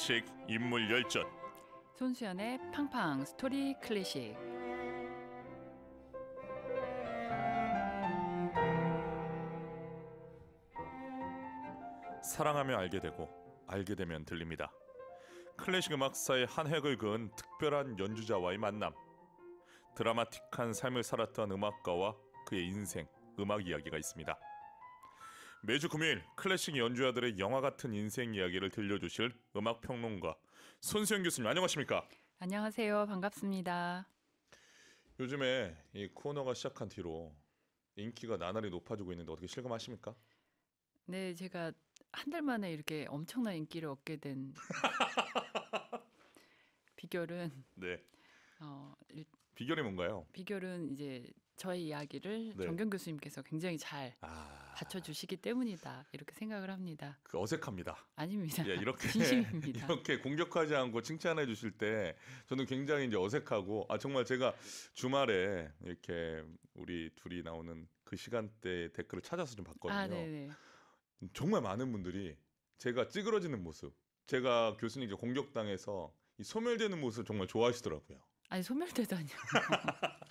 클래식 인물 열전 손수연의 팡팡 스토리 클래식 사랑하며 알게 되고 알게 되면 들립니다. 클래식 음악사의 한 획을 그은 특별한 연주자와의 만남. 드라마틱한 삶을 살았던 음악가와 그의 인생, 음악 이야기가 있습니다. 매주 금요일 클래식 연주자들의 영화 같은 인생 이야기를 들려주실 음악 평론가 손수영 교수님 안녕하십니까? 안녕하세요. 반갑습니다. 요즘에 이 코너가 시작한 뒤로 인기가 나날이 높아지고 있는데 어떻게 실감하십니까? 네, 제가 한 달 만에 이렇게 엄청난 인기를 얻게 된 비결은 네. 어, 일, 비결이 뭔가요? 비결은 이제 저의 이야기를 네. 정경 교수님께서 굉장히 잘 아... 받쳐주시기 때문이다 이렇게 생각을 합니다. 그 어색합니다. 아닙니다. 예, 이렇게 진심입니다. 이렇게 공격하지 않고 칭찬해 주실 때 저는 굉장히 이제 어색하고 아 정말 제가 주말에 이렇게 우리 둘이 나오는 그 시간대 댓글을 찾아서 좀 봤거든요. 아, 정말 많은 분들이 제가 찌그러지는 모습, 제가 교수님께 공격당해서 이 소멸되는 모습 정말 좋아하시더라고요. 아니 소멸되다니요.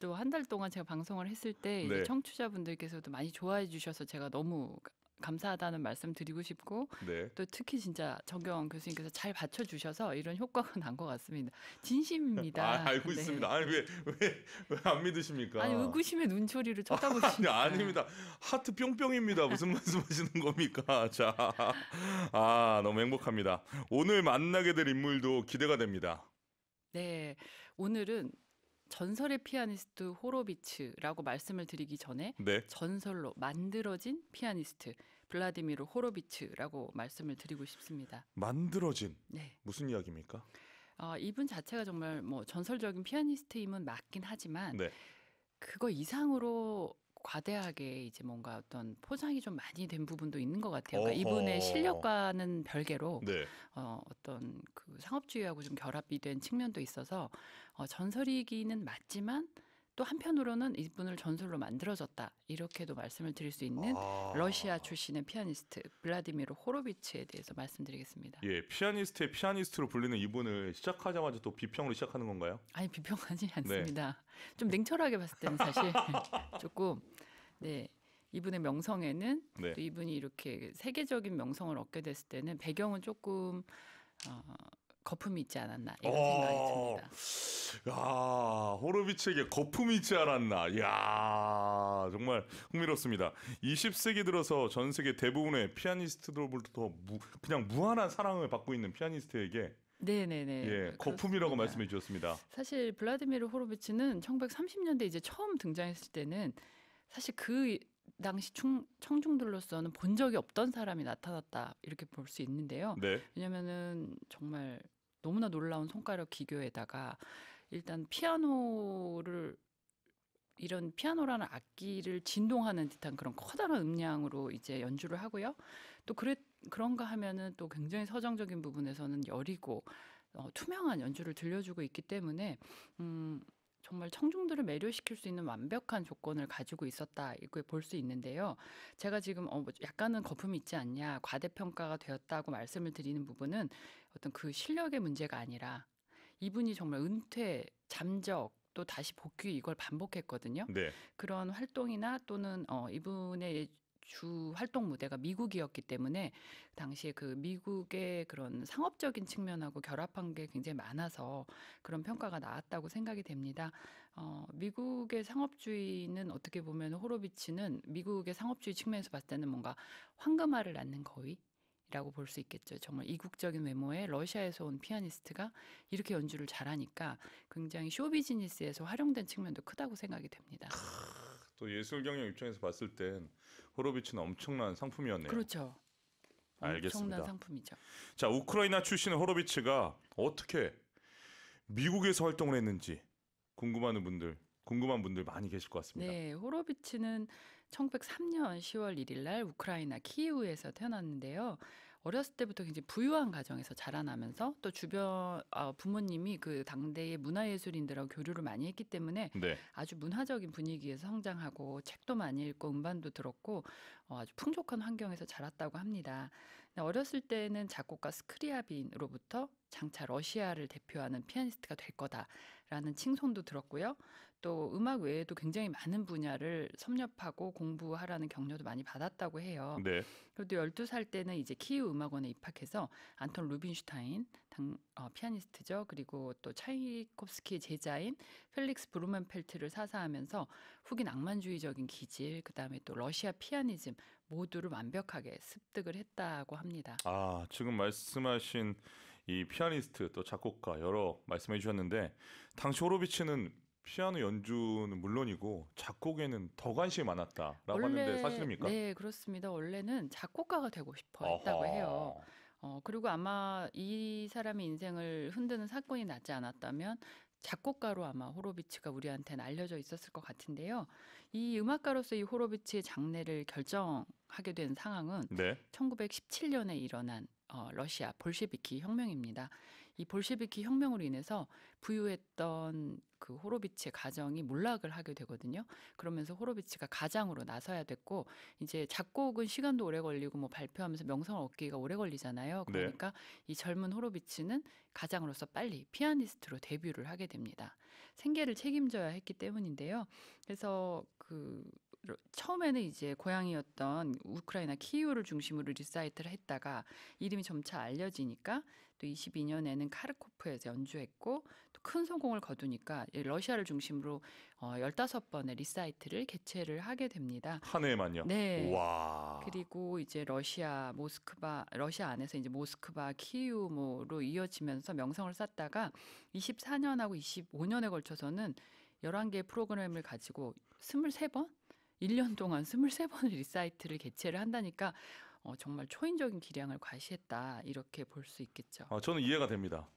또 한 달 동안 제가 방송을 했을 때 네. 청취자분들께서도 많이 좋아해 주셔서 제가 너무 감사하다는 말씀 드리고 싶고 네. 또 특히 진짜 정경 교수님께서 잘 받쳐 주셔서 이런 효과가 난 것 같습니다. 진심입니다. 아, 알고 네. 있습니다. 아니 왜왜 안 믿으십니까? 아니 의구심의 눈초리를 쳐다보시니까 아, 닙니다 하트 뿅뿅입니다. 무슨 말씀하시는 겁니까? 자, 아 너무 행복합니다. 오늘 만나게 될 인물도 기대가 됩니다. 네. 오늘은 전설의 피아니스트 호로비츠라고 말씀을 드리기 전에 네. 전설로 만들어진 피아니스트 블라디미르 호로비츠라고 말씀을 드리고 싶습니다. 만들어진 네. 무슨 이야기입니까? 어, 이분 자체가 정말 뭐 전설적인 피아니스트임은 맞긴 하지만 네. 그거 이상으로 과대하게 이제 뭔가 어떤 포장이 좀 많이 된 부분도 있는 것 같아요. 그러니까 이분의 실력과는 별개로 네. 어, 어떤 그 상업주의하고 좀 결합이 된 측면도 있어서 어, 전설이기는 맞지만 또 한편으로는 이분을 전설로 만들어졌다 이렇게도 말씀을 드릴 수 있는 아. 러시아 출신의 피아니스트 블라디미르 호로비츠에 대해서 말씀드리겠습니다. 예, 피아니스트의 피아니스트로 불리는 이분을 시작하자마자 또 비평으로 시작하는 건가요? 아니 비평하지 네. 않습니다. 네. 좀 냉철하게 봤을 때는 사실 조금 네. 이분의 명성에는 네. 또 이분이 이렇게 세계적인 명성을 얻게 됐을 때는 배경은 조금 어, 거품이 있지 않았나 이런 생각이 어. 듭니다. 야호로비츠에게 거품이 있지 않았나. 야 정말 흥미롭습니다. 20세기 들어서 전 세계 대부분의 피아니스트들로부터 무, 그냥 무한한 사랑을 받고 있는 피아니스트에게 네네네. 예, 거품이라고 그렇습니다. 말씀해 주셨습니다. 사실 블라디미르 호로비츠는 1930년대 이제 처음 등장했을 때는 사실 그 당시 충, 청중들로서는 본 적이 없던 사람이 나타났다 이렇게 볼 수 있는데요. 네. 왜냐면은 정말 너무나 놀라운 손가락 기교에다가 일단 피아노를 이런 피아노라는 악기를 진동하는 듯한 그런 커다란 음량으로 이제 연주를 하고요. 또 그래 그런가 하면은 또 굉장히 서정적인 부분에서는 여리고 어, 투명한 연주를 들려주고 있기 때문에 음 정말 청중들을 매료시킬 수 있는 완벽한 조건을 가지고 있었다 이렇게 볼수 있는데요. 제가 지금 어, 뭐 약간은 거품이 있지 않냐 과대평가가 되었다고 말씀을 드리는 부분은 어떤 그 실력의 문제가 아니라 이분이 정말 은퇴 잠적 또 다시 복귀 이걸 반복했거든요. 네. 그런 활동이나 또는 어, 이분의 주 활동 무대가 미국이었기 때문에 그 당시에 그 미국의 그런 상업적인 측면하고 결합한 게 굉장히 많아서 그런 평가가 나왔다고 생각이 됩니다. 어, 미국의 상업주의는 어떻게 보면 호로비치는 미국의 상업주의 측면에서 봤을 때는 뭔가 황금알을 낳는 거위 라고 볼 수 있겠죠. 정말 이국적인 외모에 러시아에서 온 피아니스트가 이렇게 연주를 잘하니까 굉장히 쇼 비즈니스에서 활용된 측면도 크다고 생각이 됩니다. 또 예술 경영 입장에서 봤을 땐호로비치는 엄청난 상품이었네요. 그렇죠. 알겠습니다. 엄청난 상품이죠. 자, 우크라이나 출신 호로비치가 어떻게 미국에서 활동을 했는지 궁금한 분들 궁금한 분들 많이 계실 것 같습니다. 네, 호로비치는 1903년 10월 1일 날 우크라이나 키이우에서 태어났는데요. 어렸을 때부터 굉장히 부유한 가정에서 자라나면서 또 주변 어, 부모님이 그 당대의 문화예술인들하고 교류를 많이 했기 때문에 네. 아주 문화적인 분위기에서 성장하고 책도 많이 읽고 음반도 들었고 어, 아주 풍족한 환경에서 자랐다고 합니다. 어렸을 때는 작곡가 스크리아빈으로부터 장차 러시아를 대표하는 피아니스트가 될 거다라는 칭송도 들었고요. 또 음악 외에도 굉장히 많은 분야를 섭렵하고 공부하라는 격려도 많이 받았다고 해요. 네. 그래도 12살 때는 이제 키우 음악원에 입학해서 안톤 루빈슈타인 당, 어, 피아니스트죠. 그리고 또차이콥스키 제자인 펠릭스 브루멘펠트를 사사하면서 후긴 낭만주의적인 기질, 그다음에 또 러시아 피아니즘 모두를 완벽하게 습득을 했다고 합니다. 아, 지금 말씀하신 이 피아니스트 또 작곡가 여러 말씀해 주셨는데 당시 호로비츠는 피아노 연주는 물론이고 작곡에는 더 관심이 많았다라고 원래, 하는데 사실입니까? 네, 그렇습니다. 원래는 작곡가가 되고 싶어 했다고 아하. 해요. 어, 그리고 아마 이 사람의 인생을 흔드는 사건이 나지 않았다면 작곡가로 아마 호로비츠가 우리한테는 알려져 있었을 것 같은데요. 이 음악가로서 이 호로비츠의 장래를 결정하게 된 상황은 네. 1917년에 일어난 어, 러시아 볼셰비키 혁명입니다. 이 볼셰비키 혁명으로 인해서 부유했던 그 호로비치의 가정이 몰락을 하게 되거든요. 그러면서 호로비치가 가장으로 나서야 됐고 이제 작곡은 시간도 오래 걸리고 뭐 발표하면서 명성을 얻기가 오래 걸리잖아요. 네. 그러니까 네. 이 젊은 호로비치는 가장으로서 빨리 피아니스트로 데뷔를 하게 됩니다. 생계를 책임져야 했기 때문인데요. 그래서 그 처음에는 이제 고향이었던 우크라이나 키이우를 중심으로 리사이트를 했다가 이름이 점차 알려지니까 또 22년에는 카르코프에서 연주했고 또 큰 성공을 거두니까 러시아를 중심으로 어 15번의 리사이트를 개최를 하게 됩니다. 한 해만요. 네. 와. 그리고 이제 러시아 모스크바 러시아 안에서 이제 모스크바 키이우로 이어지면서 명성을 쌓다가 24년하고 25년에 걸쳐서는 11개의 프로그램을 가지고 23번 1년 동안 23번의 리사이트를 개최를 한다니까 어, 정말 초인적인 기량을 과시했다 이렇게 볼 수 있겠죠. 아, 저는 이해가 됩니다.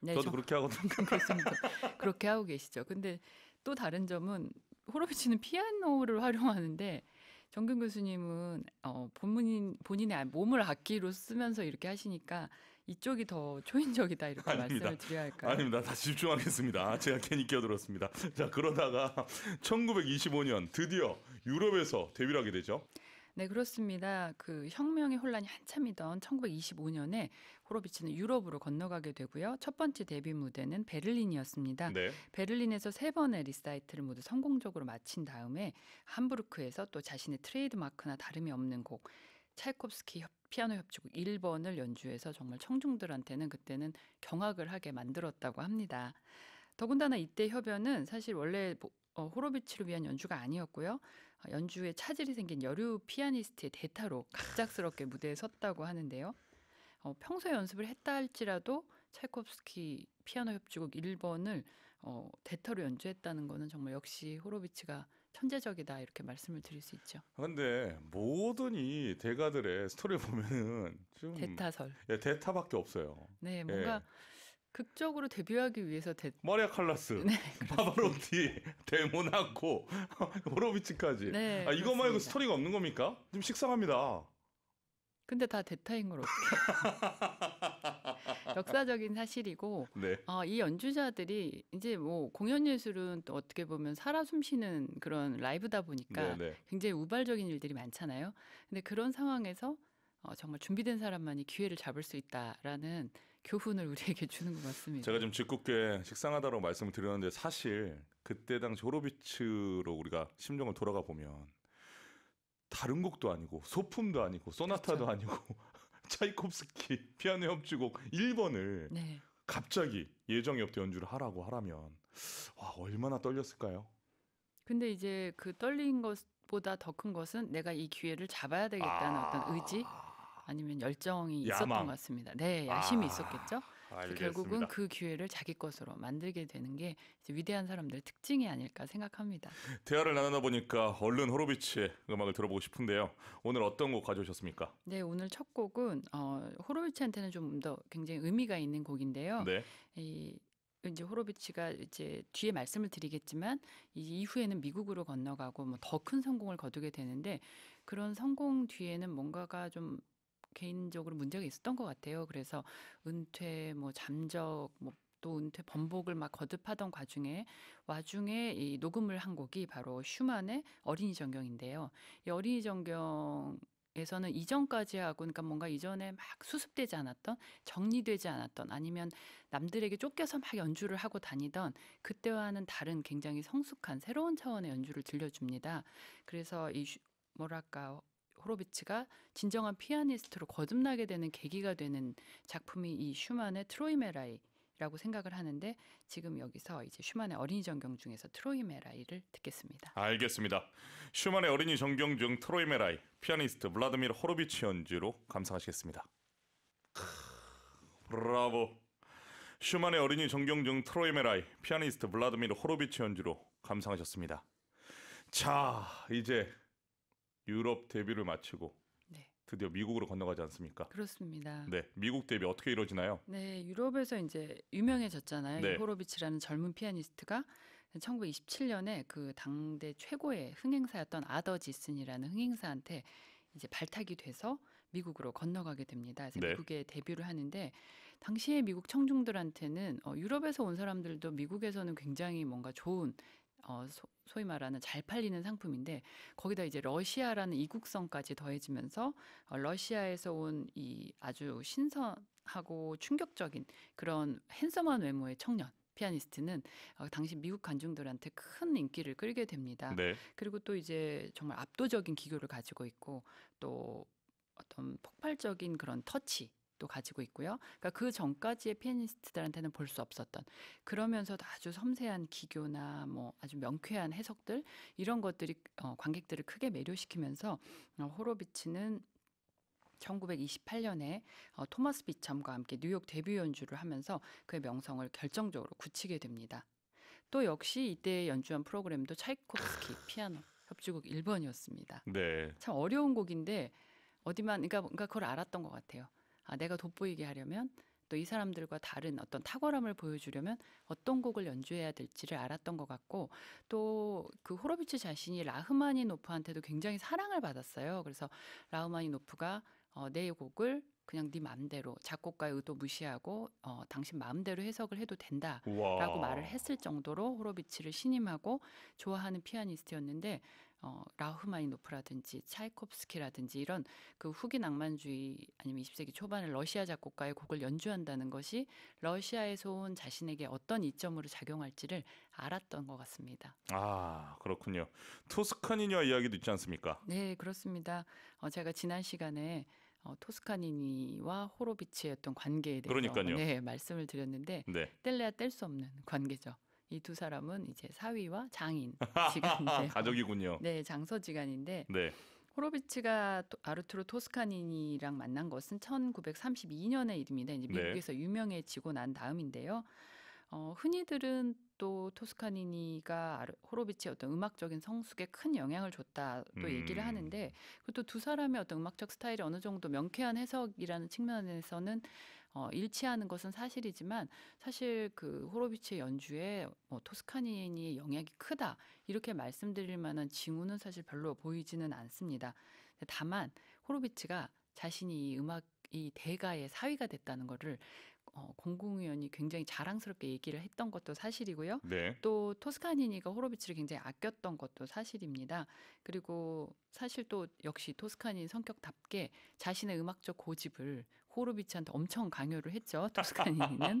네, 저도 그렇게 하거든요. 그렇습니다. 그렇게 하고 계시죠. 근데 또 다른 점은 호로비치는 피아노를 활용하는데 정균 교수님은 어, 본인 본인의 몸을 악기로 쓰면서 이렇게 하시니까 이쪽이 더 초인적이다 이렇게 아닙니다. 말씀을 드려야 할까요? 아닙니다. 다시 집중하겠습니다. 네. 제가 괜히 끼어들었습니다. 자 그러다가 1925년 드디어 유럽에서 데뷔를 하게 되죠. 네, 그렇습니다. 그 혁명의 혼란이 한참이던 1925년에 호로비치는 유럽으로 건너가게 되고요. 첫 번째 데뷔 무대는 베를린이었습니다. 네. 베를린에서 세 번의 리사이트를 모두 성공적으로 마친 다음에 함부르크에서 또 자신의 트레이드마크나 다름이 없는 곡 찰이콥스키 피아노 협주곡 1번을 연주해서 정말 청중들한테는 그때는 경악을 하게 만들었다고 합니다. 더군다나 이때 협연은 사실 원래 어, 호로비치를 위한 연주가 아니었고요. 어, 연주에 차질이 생긴 여류 피아니스트의 대타로 갑작스럽게 무대에 섰다고 하는데요. 어, 평소 연습을 했다 할지라도 차콥스키 피아노 협주곡 1번을 어, 대타로 연주했다는 거는 정말 역시 호로비치가 천재적이다 이렇게 말씀을 드릴 수 있죠. 아, 근데 모든 이 대가들의 스토리 보면은 좀 대타설. 예, 대타밖에 없어요. 네, 예. 뭔가 예. 극적으로 데뷔하기 위해서 대... 마리아 칼라스, 네, 파바로티, 데모나코, 호로비치까지. 네, 아, 이거 말고 스토리가 없는 겁니까? 좀 식상합니다. 근데 다 대타인 걸 어떻게? 역사적인 사실이고 네. 어, 이 연주자들이 이제 뭐 공연 예술은 또 어떻게 보면 살아 숨쉬는 그런 라이브다 보니까 네네. 네. 굉장히 우발적인 일들이 많잖아요. 근데 그런 상황에서 어, 정말 준비된 사람만이 기회를 잡을 수 있다라는 교훈을 우리에게 주는 것 같습니다. 제가 좀 짓궂게 식상하다고 말씀을 드렸는데 사실 그때 당시 호로비츠로 우리가 심정을 돌아가 보면 다른 곡도 아니고 소품도 아니고 소나타도 그렇죠. 아니고 차이콥스키 피아노 협주곡 1번을 네. 갑자기 예정이 없대 연주를 하라고 하라면 와 얼마나 떨렸을까요? 근데 이제 그 떨린 것보다 더 큰 것은 내가 이 기회를 잡아야 되겠다는 아... 어떤 의지 아니면 열정이 야망. 있었던 것 같습니다. 네, 야심이 아... 있었겠죠. 결국은 그 기회를 자기 것으로 만들게 되는 게 위대한 사람들의 특징이 아닐까 생각합니다. 대화를 나누다 보니까 얼른 호로비치의 음악을 들어보고 싶은데요. 오늘 어떤 곡 가져오셨습니까? 네, 오늘 첫 곡은 어, 호로비치한테는 좀 더 굉장히 의미가 있는 곡인데요. 네. 이, 이제 호로비치가 이제 뒤에 말씀을 드리겠지만 이후에는 미국으로 건너가고 뭐더큰 성공을 거두게 되는데 그런 성공 뒤에는 뭔가가 좀 개인적으로 문제가 있었던 것 같아요. 그래서 은퇴, 뭐 잠적, 뭐또 은퇴 번복을 막 거듭하던 과중에 와중에 이 녹음을 한 곡이 바로 슈만의 어린이 전경인데요. 이 어린이 전경 에서는 이전까지 하고 그러니까 뭔가 이전에 막 수습되지 않았던 정리되지 않았던 아니면 남들에게 쫓겨서 막 연주를 하고 다니던 그때와는 다른 굉장히 성숙한 새로운 차원의 연주를 들려줍니다. 그래서 이 뭐랄까 호로비츠가 진정한 피아니스트로 거듭나게 되는 계기가 되는 작품이 이 슈만의 트로이메라이라고 생각을 하는데 지금 여기서 이제 슈만의 어린이 전경 중에서 트로이메라이를 듣겠습니다. 알겠습니다. 슈만의 어린이 전경 중 트로이메라이 피아니스트 블라드미르 호로비츠 연주로 감상하시겠습니다. 브라보. 슈만의 어린이 전경 중 트로이메라이 피아니스트 블라드미르 호로비츠 연주로 감상하셨습니다. 자, 이제 유럽 데뷔를 마치고 네. 드디어 미국으로 건너가지 않습니까? 그렇습니다. 네, 미국 데뷔 어떻게 이루어지나요? 네, 유럽에서 이제 유명해졌잖아요. 네. 호로비치라는 젊은 피아니스트가 1927년에 그 당대 최고의 흥행사였던 아더지슨이라는 흥행사한테 이제 발탁이 돼서 미국으로 건너가게 됩니다. 그래서 네. 미국에 데뷔를 하는데 당시에 미국 청중들한테는 어, 유럽에서 온 사람들도 미국에서는 굉장히 뭔가 좋은 어, 소, 소위 말하는 잘 팔리는 상품인데 거기다 이제 러시아라는 이국성까지 더해지면서 어, 러시아에서 온 이 아주 신선하고 충격적인 그런 핸섬한 외모의 청년 피아니스트는 어, 당시 미국 관중들한테 큰 인기를 끌게 됩니다. 네. 그리고 또 이제 정말 압도적인 기교를 가지고 있고 또 어떤 폭발적인 그런 터치 아직도 가지고 있고요. 그러니까 그 전까지의 피아니스트들한테는 볼 수 없었던 그러면서도 아주 섬세한 기교나 뭐 아주 명쾌한 해석들 이런 것들이 어, 관객들을 크게 매료시키면서 어, 호로비치는 1928년에 어, 토마스 비첨과 함께 뉴욕 데뷔 연주를 하면서 그의 명성을 결정적으로 굳히게 됩니다. 또 역시 이때 연주한 프로그램도 차이콥스키 피아노 협주곡 1번이었습니다. 네. 참 어려운 곡인데 어디만 그러니까, 그러니까 그걸 알았던 것 같아요. 아, 내가 돋보이게 하려면 또 이 사람들과 다른 어떤 탁월함을 보여주려면 어떤 곡을 연주해야 될지를 알았던 것 같고 또 그 호로비츠 자신이 라흐마니노프한테도 굉장히 사랑을 받았어요. 그래서 라흐마니노프가 어, 내 곡을 그냥 네 마음대로 작곡가의 의도 무시하고 어, 당신 마음대로 해석을 해도 된다라고 와 말을 했을 정도로 호로비치를 신임하고 좋아하는 피아니스트였는데 어, 라흐마니노프라든지 차이콥스키라든지 이런 그 후기 낭만주의 아니면 20세기 초반의 러시아 작곡가의 곡을 연주한다는 것이 러시아에서 온 자신에게 어떤 이점으로 작용할지를 알았던 것 같습니다. 아 그렇군요. 토스카니니와 이야기도 있지 않습니까? 네 그렇습니다. 어, 제가 지난 시간에 어, 토스카니니와 호로비치의 어떤 관계에 대해서 그러니까요. 네, 말씀을 드렸는데 네. 뗄래야 뗄 수 없는 관계죠. 이두 사람은 이제 사위와 장인 지간인데 가족이군요. 네, 장서 지간인데 네. 호로비츠가 아르투로 토스카니니랑 만난 것은 1932년의 일입니다. 이제 네. 미국에서 네. 유명해지고 난 다음인데요. 어, 흔히들은 또 토스카니니가 호로비치의 어떤 음악적인 성숙에 큰 영향을 줬다 또 음. 얘기를 하는데 그것도 두 사람의 어떤 음악적 스타일이 어느 정도 명쾌한 해석이라는 측면에서는 어, 일치하는 것은 사실이지만 사실 그 호로비치의 연주에 뭐 토스카니니의 영향이 크다 이렇게 말씀드릴 만한 징후는 사실 별로 보이지는 않습니다. 다만 호로비치가 자신이 이 음악 이 대가의 사위가 됐다는 것을 어, 공공위원이 굉장히 자랑스럽게 얘기를 했던 것도 사실이고요. 네. 또 토스카니니가 호로비치를 굉장히 아꼈던 것도 사실입니다. 그리고 사실 또 역시 토스카니니 성격답게 자신의 음악적 고집을 호로비치한테 엄청 강요를 했죠. 토스카니는.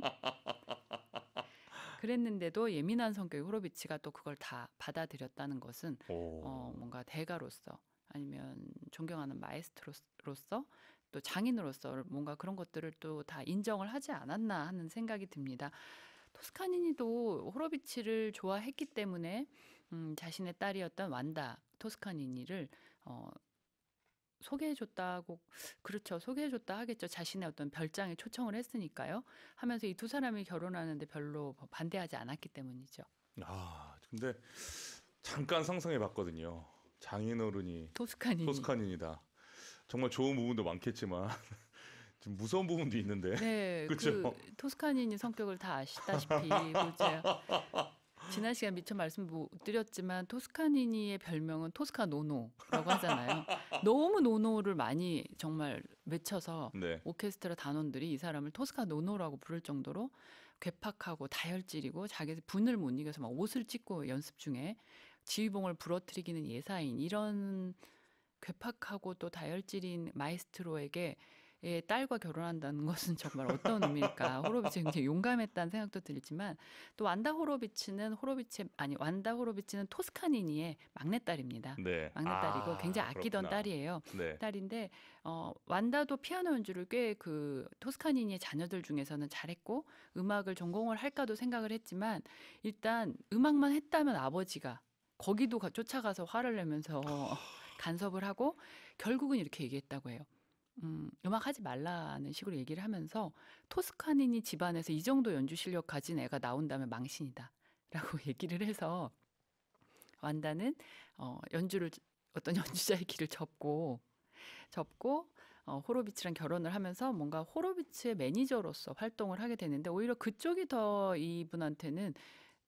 그랬는데도 예민한 성격의 호로비치가 또 그걸 다 받아들였다는 것은 어, 뭔가 대가로서 아니면 존경하는 마에스트로로서 또 장인으로서 뭔가 그런 것들을 또 다 인정을 하지 않았나 하는 생각이 듭니다. 토스카니니도 호로비치를 좋아했기 때문에 음, 자신의 딸이었던 완다 토스카니니를 어, 소개해줬다고 그렇죠 소개해줬다 하겠죠 자신의 어떤 별장에 초청을 했으니까요 하면서 이 두 사람이 결혼하는데 별로 뭐 반대하지 않았기 때문이죠. 아 근데 잠깐 상상해봤거든요 장인어른이 토스카닌 토스카닌이다 정말 좋은 부분도 많겠지만 좀 무서운 부분도 있는데. 네, 그렇죠. 그 토스카니니 성격을 다 아시다시피 이제 그렇죠. 지난 시간 미처 말씀 못 드렸지만 토스카니니의 별명은 토스카 노노라고 하잖아요. 너무 노노를 많이 정말 외쳐서 네. 오케스트라 단원들이 이 사람을 토스카 노노라고 부를 정도로 괴팍하고 다혈질이고 자기 분을 못 이겨서 막 옷을 찢고 연습 중에 지휘봉을 부러뜨리기는 예사인 이런 괴팍하고 또 다혈질인 마이스트로에게 예, 딸과 결혼한다는 것은 정말 어떤 의미일까? 호로비치 굉장히 용감했다는 생각도 들지만 또 완다 호로비치는 호로비치 아니 완다 호로비치는 토스카니니의 막내딸입니다. 네. 막내딸이고 아, 굉장히 아끼던 그렇구나. 딸이에요. 네. 딸인데 어, 완다도 피아노 연주를 꽤 그 토스카니니의 자녀들 중에서는 잘했고 음악을 전공을 할까도 생각을 했지만 일단 음악만 했다면 아버지가 거기도 쫓아가서 화를 내면서 아. 간섭을 하고 결국은 이렇게 얘기했다고 해요. 음, 음악 하지 말라는 식으로 얘기를 하면서 토스카니니 집안에서 이 정도 연주 실력 가진 애가 나온다면 망신이다. 라고 얘기를 해서 완다는 어, 연주를 어떤 연주자의 길을 접고 접고 어, 호로비츠랑 결혼을 하면서 뭔가 호로비츠의 매니저로서 활동을 하게 되는데 오히려 그쪽이 더 이분한테는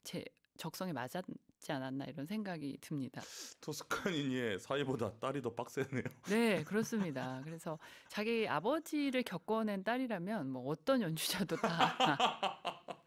제 적성에 맞았 있지 않았나 이런 생각이 듭니다. 토스카니니의 사이보다 딸이 더 빡세네요. 네, 그렇습니다. 그래서 자기 아버지를 겪어낸 딸이라면 뭐 어떤 연주자도 다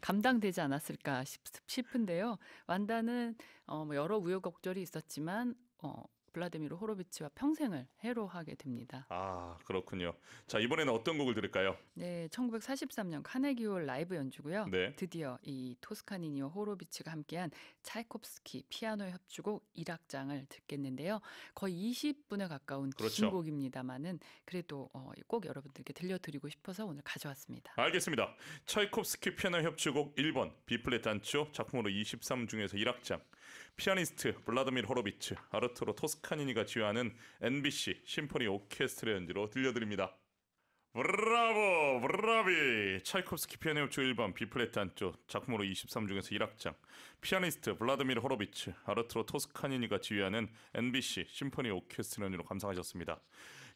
감당되지 않았을까 싶, 싶은데요. 완다는 어, 뭐 여러 우여곡절이 있었지만 어, 블라디미르 호로비치와 평생을 해로하게 됩니다. 아 그렇군요. 자 이번에는 어떤 곡을 들을까요? 네, 1943년 카네기홀 라이브 연주고요. 네. 드디어 이 토스카니니와 호로비치가 함께한 차이콥스키 피아노 협주곡 1악장을 듣겠는데요. 거의 20분에 가까운 그렇죠. 긴 곡입니다만은 그래도 어, 꼭 여러분들께 들려드리고 싶어서 오늘 가져왔습니다. 알겠습니다. 차이콥스키 피아노 협주곡 1번 B 플랫 단조 작품으로 23 중에서 1악장. 피아니스트 블라드밀 호로비츠, 아르투로 토스카니니가 지휘하는 NBC 심포니 오케스트라 연주로 들려드립니다. 브라보 브라비 차이콥스키 피아노 협주 1번 비플레트 안조 작품으로 23중에서 1악장 피아니스트 블라드미르 호로비츠 아르트로 토스카니니가 지휘하는 NBC 심포니 오케스트라 연주로 감상하셨습니다.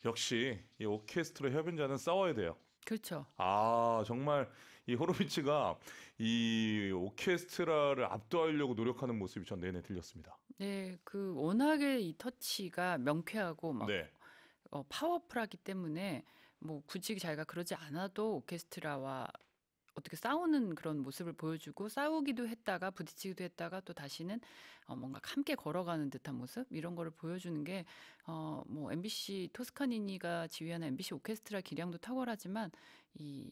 역시 이 오케스트라 협연자는 싸워야 돼요. 그렇죠. 아 정말 이 호로비츠가 이 오케스트라를 압도하려고 노력하는 모습이 전 내내 들렸습니다. 네, 그 워낙에 이 터치가 명쾌하고 막 네. 어, 파워풀하기 때문에 뭐 굳이 자기가 그러지 않아도 오케스트라와 어떻게 싸우는 그런 모습을 보여주고 싸우기도 했다가 부딪히기도 했다가 또 다시는 어 뭔가 함께 걸어가는 듯한 모습 이런 거를 보여주는 게어뭐 MBC 토스카니니가 지휘하는 MBC 오케스트라 기량도 탁월하지만 이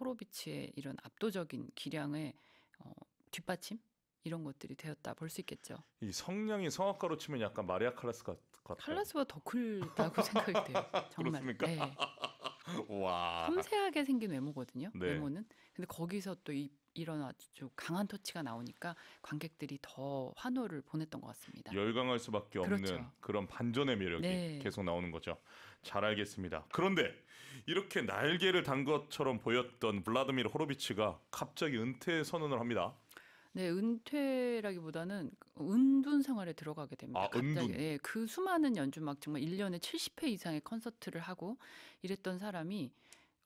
호로비치의 이런 압도적인 기량의 어, 뒷받침 이런 것들이 되었다 볼 수 있겠죠. 이 성량이 성악가로 치면 약간 마리아 칼라스 같, 아요칼라스보더 클다고 생각이 돼요. 정말. 그렇습니까? 네. 와. 섬세하게 생긴 외모거든요. 네. 외모는. 근데 거기서 또이 이런 아주 강한 터치가 나오니까 관객들이 더 환호를 보냈던 것 같습니다. 열광할 수밖에 없는 그렇죠. 그런 반전의 매력이 네. 계속 나오는 거죠. 잘 알겠습니다. 그런데 이렇게 날개를 단 것처럼 보였던 블라드미르 호로비치가 갑자기 은퇴 선언을 합니다. 네, 은퇴라기보다는 은둔 생활에 들어가게 됩니다. 아, 갑자기. 예, 그 수많은 연주 막 정말 1년에 70회 이상의 콘서트를 하고 이랬던 사람이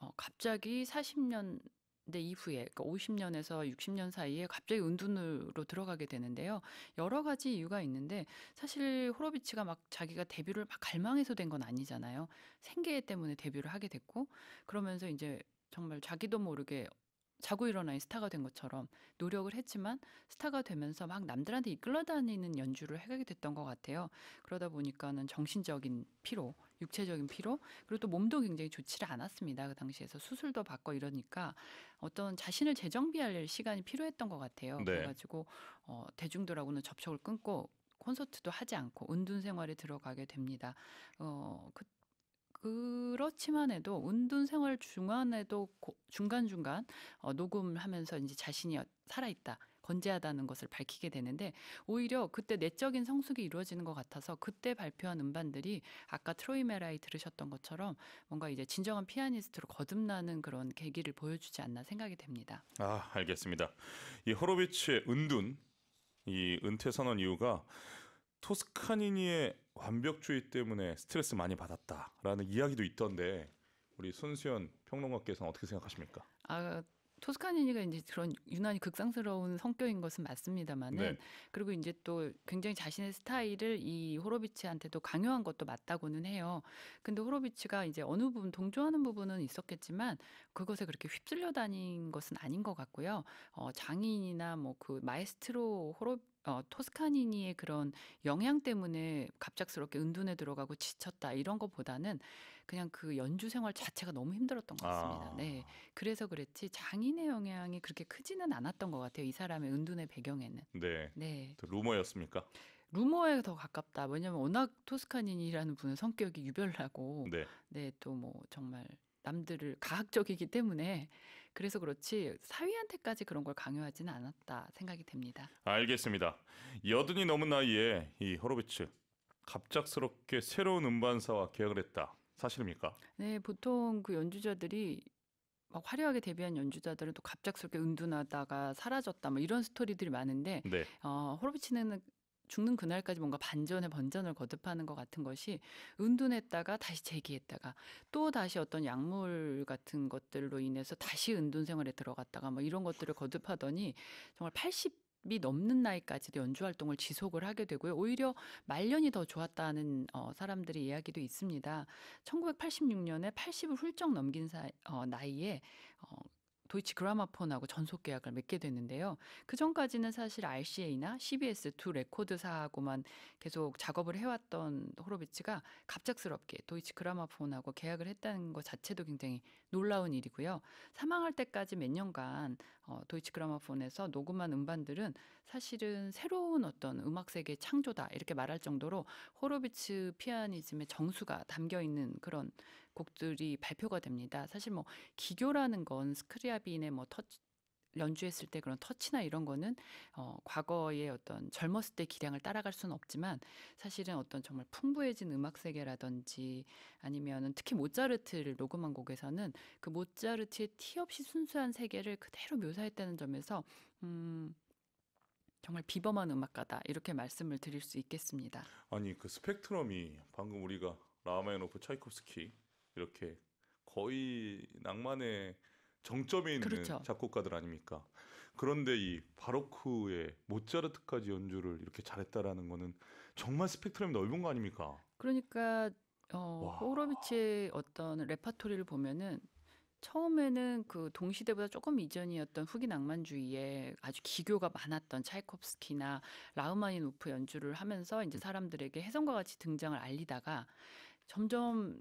어, 갑자기 40년 근데 네, 이후에 그러니까 50년에서 60년 사이에 갑자기 은둔으로 들어가게 되는데요. 여러 가지 이유가 있는데 사실 호로비치가 막 자기가 데뷔를 막 갈망해서 된 건 아니잖아요. 생계 때문에 데뷔를 하게 됐고 그러면서 이제 정말 자기도 모르게 자고 일어나니 스타가 된 것처럼 노력을 했지만 스타가 되면서 막 남들한테 이끌려다니는 연주를 해가게 됐던 것 같아요. 그러다 보니까는 정신적인 피로, 육체적인 피로, 그리고 또 몸도 굉장히 좋지를 않았습니다. 그 당시에서 수술도 받고 이러니까 어떤 자신을 재정비할 시간이 필요했던 것 같아요. 네. 그래가지고 어, 대중들하고는 접촉을 끊고 콘서트도 하지 않고 은둔 생활에 들어가게 됩니다. 어, 그, 그렇지만 해도 운둔 생활 중간에도 중간중간 어, 녹음하면서 이제 자신이 어, 살아있다, 건재하다는 것을 밝히게 되는데 오히려 그때 내적인 성숙이 이루어지는 것 같아서 그때 발표한 음반들이 아까 트로이 메라이 들으셨던 것처럼 뭔가 이제 진정한 피아니스트로 거듭나는 그런 계기를 보여주지 않나 생각이 됩니다. 아, 알겠습니다. 이 호로비츠의 은둔, 이 은퇴 선언 이유가 토스카니니의 완벽주의 때문에 스트레스 많이 받았다라는 이야기도 있던데 우리 손수연 평론가께서는 어떻게 생각하십니까? 아 토스카니니가 이제 그런 유난히 극상스러운 성격인 것은 맞습니다만은 네. 그리고 이제 또 굉장히 자신의 스타일을 이 호로비치한테도 강요한 것도 맞다고는 해요. 근데 호로비치가 이제 어느 부분 동조하는 부분은 있었겠지만 그것에 그렇게 휩쓸려 다닌 것은 아닌 것 같고요. 어 장인이나 뭐 그 마에스트로 호로 어, 토스카니니의 그런 영향 때문에 갑작스럽게 은둔에 들어가고 지쳤다 이런 것보다는 그냥 그 연주 생활 자체가 너무 힘들었던 것 같습니다. 네. 아. 네. 그래서 그랬지 장인의 영향이 그렇게 크지는 않았던 것 같아요. 이 사람의 은둔의 배경에는. 네. 네. 루머였습니까? 루머에 더 가깝다. 왜냐면 하 워낙 토스카니니라는 분은 성격이 유별나고 네. 네, 또뭐 정말 남들을 가학적이기 때문에 그래서 그렇지 사위한테까지 그런 걸 강요하지는 않았다 생각이 됩니다. 알겠습니다. 여든이 넘은 나이에 이 호로비츠 갑작스럽게 새로운 음반사와 계약을 했다. 사실입니까? 네, 보통 그 연주자들이 막 화려하게 데뷔한 연주자들은 또 갑작스럽게 은둔하다가 사라졌다 뭐 이런 스토리들이 많은데 네. 어, 호로비치는 죽는 그날까지 뭔가 반전에 번전을 거듭하는 것 같은 것이 은둔했다가 다시 재기했다가 또 다시 어떤 약물 같은 것들로 인해서 다시 은둔 생활에 들어갔다가 뭐 이런 것들을 거듭하더니 정말 80이 넘는 나이까지도 연주 활동을 지속을 하게 되고요. 오히려 말년이 더 좋았다는 어, 사람들의 이야기도 있습니다. 1986년에 80을 훌쩍 넘긴 사, 어, 나이에 어, 도이치 그라마폰하고 전속 계약을 맺게 됐는데요. 그 전까지는 사실 RCA나 CBS 두 레코드사하고만 계속 작업을 해왔던 호로비츠가 갑작스럽게 도이치 그라마폰하고 계약을 했다는 것 자체도 굉장히 놀라운 일이고요. 사망할 때까지 몇 년간 어, 도이치 그라마폰에서 녹음한 음반들은 사실은 새로운 어떤 음악 세계 창조다 이렇게 말할 정도로 호로비츠 피아니즘의 정수가 담겨 있는 그런 곡들이 발표가 됩니다. 사실 뭐 기교라는 건 스크리아빈의 뭐 터치 연주했을 때 그런 터치나 이런 거는 어, 과거의 어떤 젊었을 때 기량을 따라갈 수는 없지만 사실은 어떤 정말 풍부해진 음악 세계라든지 아니면은 특히 모차르트를 녹음한 곡에서는 그 모차르트의 티 없이 순수한 세계를 그대로 묘사했다는 점에서 음. 정말 비범한 음악가다 이렇게 말씀을 드릴 수 있겠습니다. 아니 그 스펙트럼이 방금 우리가 라마노프 차이콥스키 이렇게 거의 낭만의 정점에 있는 그렇죠. 작곡가들 아닙니까? 그런데 이 바로크의 모차르트까지 연주를 이렇게 잘했다라는 거는 정말 스펙트럼이 넓은 거 아닙니까? 그러니까 어, 호로비치의 어떤 레파토리를 보면은 처음에는 그 동시대보다 조금 이전이었던 후기 낭만주의에 아주 기교가 많았던 차이콥스키나 라흐마니노프 연주를 하면서 이제 음. 사람들에게 해성과 같이 등장을 알리다가 점점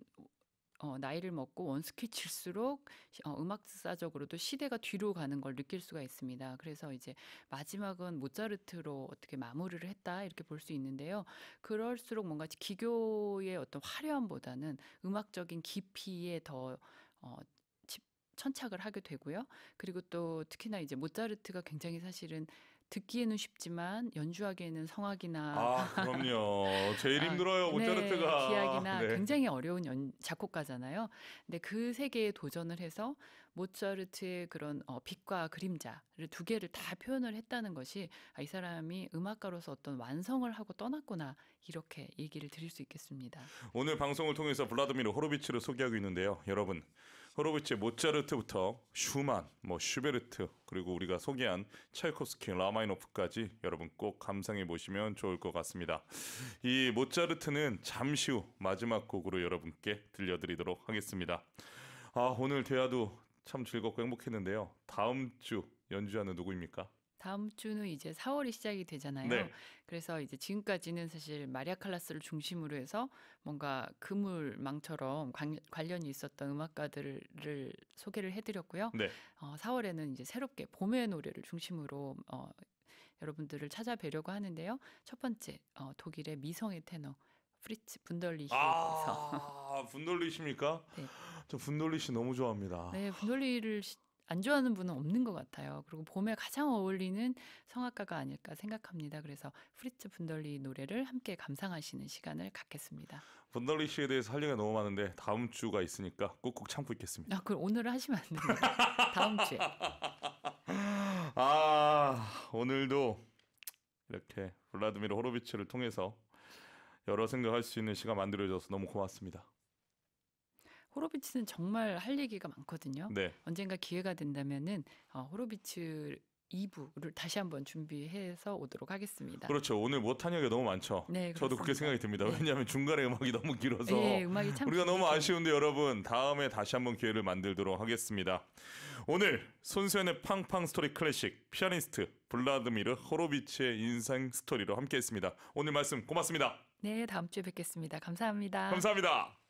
어, 나이를 먹고 원스키 칠수록 어, 음악사적으로도 시대가 뒤로 가는 걸 느낄 수가 있습니다. 그래서 이제 마지막은 모차르트로 어떻게 마무리를 했다 이렇게 볼 수 있는데요. 그럴수록 뭔가 기교의 어떤 화려함보다는 음악적인 깊이에 더 어, 천착을 하게 되고요. 그리고 또 특히나 이제 모차르트가 굉장히 사실은 듣기에는 쉽지만 연주하기에는 성악이나 아, 그럼요. 제일 아, 힘들어요. 모차르트가. 네, 기악이나 네. 굉장히 어려운 연, 작곡가잖아요. 근데 그 세계에 도전을 해서 모차르트의 그런 어, 빛과 그림자를 두 개를 다 표현을 했다는 것이 아, 이 사람이 음악가로서 어떤 완성을 하고 떠났구나 이렇게 얘기를 드릴 수 있겠습니다. 오늘 방송을 통해서 블라드미르 호로비츠를 소개하고 있는데요. 여러분 호로비츠의 모차르트부터 슈만, 뭐 슈베르트 그리고 우리가 소개한 차이코스키, 라마이노프까지 여러분 꼭 감상해 보시면 좋을 것 같습니다. 이 모차르트는 잠시 후 마지막 곡으로 여러분께 들려드리도록 하겠습니다. 아 오늘 대화도 참 즐겁고 행복했는데요. 다음 주 연주하는 누구입니까? 다음 주는 이제 4월이 시작이 되잖아요. 네. 그래서 이제 지금까지는 사실 마리아 칼라스를 중심으로 해서 뭔가 그물망처럼 관, 련이 있었던 음악가들을 소개를 해드렸고요. 네. 어, 4월에는 이제 새롭게 봄의 노래를 중심으로 어, 여러분들을 찾아뵈려고 하는데요. 첫 번째 어, 독일의 미성의 테너 프리츠 분돌리시에서 아 분돌리십니까? 네. 저 분돌리 시 너무 좋아합니다. 네, 분돌리를 안 좋아하는 분은 없는 것 같아요. 그리고 봄에 가장 어울리는 성악가가 아닐까 생각합니다. 그래서 프리츠 분덜리 노래를 함께 감상하시는 시간을 갖겠습니다. 분덜리 씨에 대해서 할 얘기가 너무 많은데 다음 주가 있으니까 꾹꾹 참고 있겠습니다. 아, 그럼 오늘 하시면 안 됩니다. 다음 주에. 아, 오늘도 이렇게 블라디미르 호로비츠를 통해서 여러 생각할 수 있는 시간 만들어줘서 너무 고맙습니다. 호로비츠는 정말 할 얘기가 많거든요. 네. 언젠가 기회가 된다면은 어, 호로비츠 2부를 다시 한번 준비해서 오도록 하겠습니다. 그렇죠. 오늘 못한 이야기가 너무 많죠. 네, 저도 그렇게 생각이 듭니다. 네. 왜냐하면 중간에 음악이 너무 길어서 네, 음악이 참 우리가 너무 아쉬운데 여러분 다음에 다시 한번 기회를 만들도록 하겠습니다. 오늘 손수연의 팡팡 스토리 클래식 피아니스트 블라드미르 호로비치의 인생 스토리로 함께했습니다. 오늘 말씀 고맙습니다. 네, 다음 주에 뵙겠습니다. 감사합니다. 감사합니다.